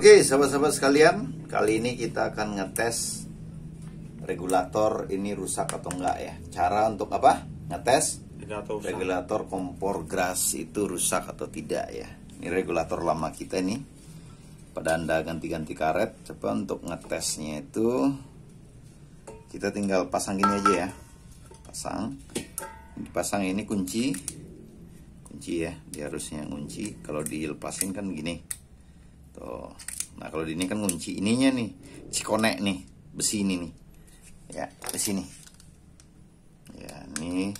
Oke, sahabat-sahabat sekalian, kali ini kita akan ngetes regulator ini rusak atau enggak ya. Cara untuk apa? Ngetes regulator, regulator kompor gas itu rusak atau tidak ya. Ini regulator lama kita ini. Pada Anda ganti-ganti karet, coba untuk ngetesnya itu kita tinggal pasang gini aja ya. Pasang. Dipasang ini kunci. Kunci ya, dia harusnya kunci. Kalau dilepasin kan gini Tuh. Gitu. Nah, kalau di ini kan kunci ininya nih, cikonek nih, besi ini nih. Ya, besi nih. Ya, ini.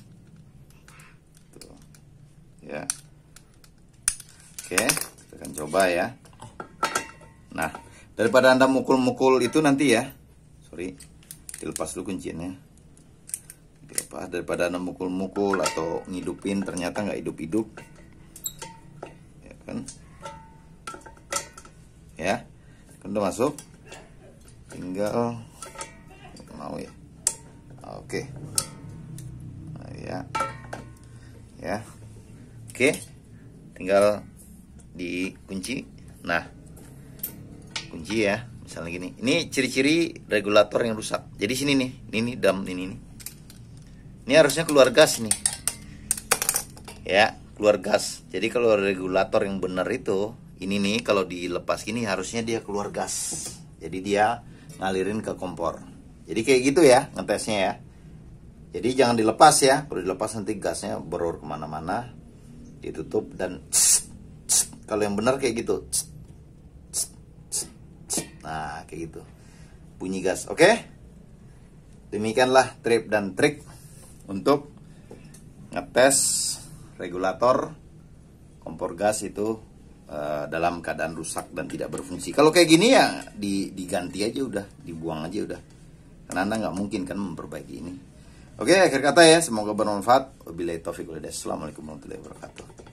Tuh. Ya. Oke, kita akan coba ya. Nah, daripada Anda mukul-mukul itu nanti ya. Sorry. Dilepas dulu kuncinya. Dilepas daripada Anda mukul-mukul atau ngidupin ternyata nggak hidup-hidup. Ya kan? ya kan udah masuk tinggal mau ya oke nah, ya ya oke tinggal dikunci nah kunci ya misalnya gini ini ciri-ciri regulator yang rusak jadi sini nih ini nih dam ini nih ini harusnya keluar gas nih ya keluar gas jadi kalau regulator yang benar itu ini nih kalau dilepas gini harusnya dia keluar gas jadi dia ngalirin ke kompor jadi kayak gitu ya ngetesnya ya jadi jangan dilepas ya kalau dilepas nanti gasnya berur kemana-mana ditutup dan kalau yang benar kayak gitu nah kayak gitu bunyi gas oke okay? demikianlah trip dan trik untuk ngetes regulator kompor gas itu Eh, dalam keadaan rusak dan tidak berfungsi. Kalau kayak gini ya diganti aja udah, dibuang aja udah. Karena Anda nggak mungkin kan memperbaiki ini. Oke, akhir kata ya, semoga bermanfaat. Wabillahi taufiq walhidayah. Assalamualaikum warahmatullahi wabarakatuh.